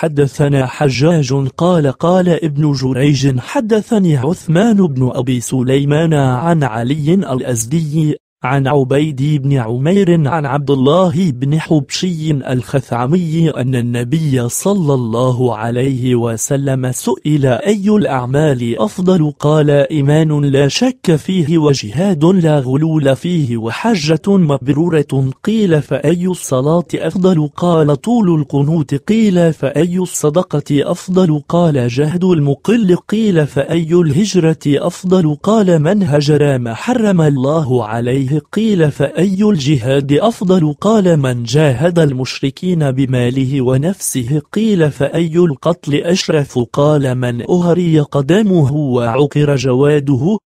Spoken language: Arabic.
حدثنا حجاج قال قال ابن جريج حدثني عثمان بن أبي سليمان عن علي الأزدي عن عبيد بن عمير عن عبد الله بن حبشي الخثعمي أن النبي صلى الله عليه وسلم سئل أي الأعمال أفضل قال إيمان لا شك فيه وجهاد لا غلول فيه وحجة مبرورة قيل فأي الصلاة أفضل قال طول القنوت قيل فأي الصدقة أفضل قال جهد المقل قيل فأي الهجرة أفضل قال من هجر ما حرم الله عليه عليه قيل فأي الجهاد أفضل قال من جاهد المشركين بماله ونفسه قيل فأي القتل أشرف قال من أهري قدمه وعقر جواده